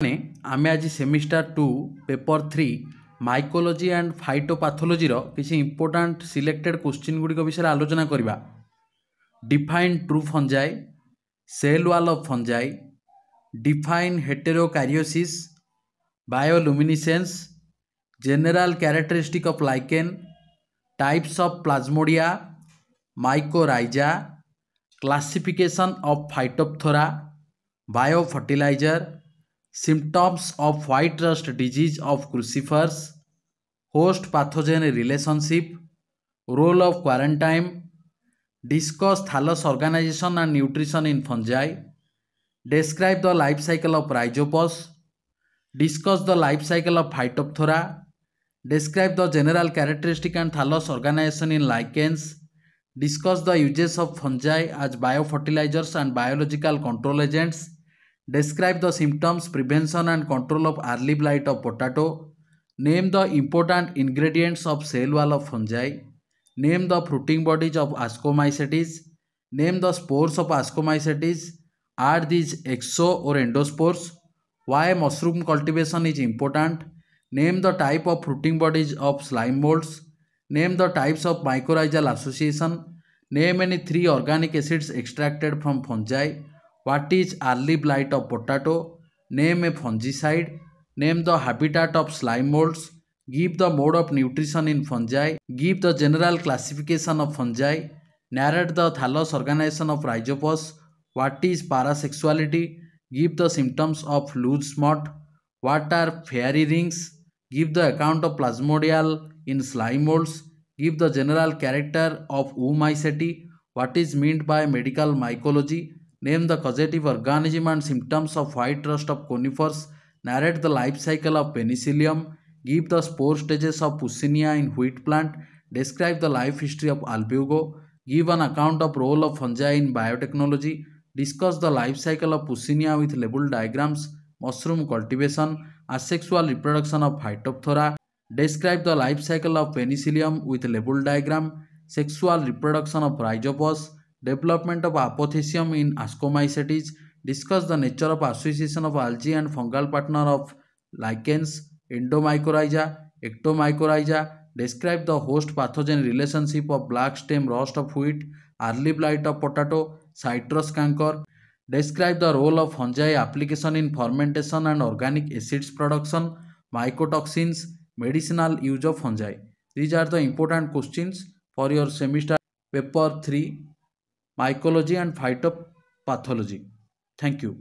ଆମେ ଆଜି semester two paper three mycology and ଫାଇଟୋପାଥୋଲୋଜିର କିଛି ଇମ୍ପୋର୍ଟାଣ୍ଟ ସିଲେକ୍ଟେଡ୍ କୋଶ୍ଚିନ୍ ଗୁଡ଼ିକ ବିଷୟରେ ଆଲୋଚନା କରିବା define true fungi cell wall of fungi define heterokaryosis bioluminescence general characteristic of lichen types of plasmodia mycorrhiza classification of phytophthora biofertiliser symptoms of white rust disease of crucifers, host pathogen relationship, role of quarantine, discuss thallus organization and nutrition in fungi, describe the life cycle of rhizopus, discuss the life cycle of phytophthora, describe the general characteristic and thallus organization in lichens, discuss the uses of fungi as biofertilizers and biological control agents, Describe the symptoms, prevention and control of early blight of potato. Name the important ingredients of cell wall of fungi. Name the fruiting bodies of ascomycetes. Name the spores of ascomycetes. Are these exo or endospores? Why mushroom cultivation is important? Name the type of fruiting bodies of slime molds. Name the types of mycorrhizal association. Name any three organic acids extracted from fungi. What is early blight of potato? Name a fungicide. Name the habitat of slime molds. Give the mode of nutrition in fungi. Give the general classification of fungi. Narrate the thallus organization of rhizopus. What is parasexuality? Give the symptoms of loose smut. What are fairy rings? Give the account of plasmodial in slime molds. Give the general character of oomaicety. What is meant by medical mycology? Name the causative organism and symptoms of white rust of conifers. Narrate the life cycle of penicillium. Give the spore stages of Puccinia in wheat plant. Describe the life history of albugo. Give an account of role of fungi in biotechnology. Discuss the life cycle of Puccinia with label diagrams. Mushroom cultivation. Asexual reproduction of Phytophthora. Describe the life cycle of penicillium with label diagram. Sexual reproduction of rhizopus Development of apothecium in ascomycetes. Discuss the nature of association of algae and fungal partner of lichens, endomycorrhiza, ectomycorrhiza. Describe the host pathogen relationship of black stem rust of wheat, early blight of potato, citrus canker. Describe the role of fungi application in fermentation and organic acids production, mycotoxins, medicinal use of fungi. These are the important questions for your semester paper 3 mycology and phytopathology. Thank you.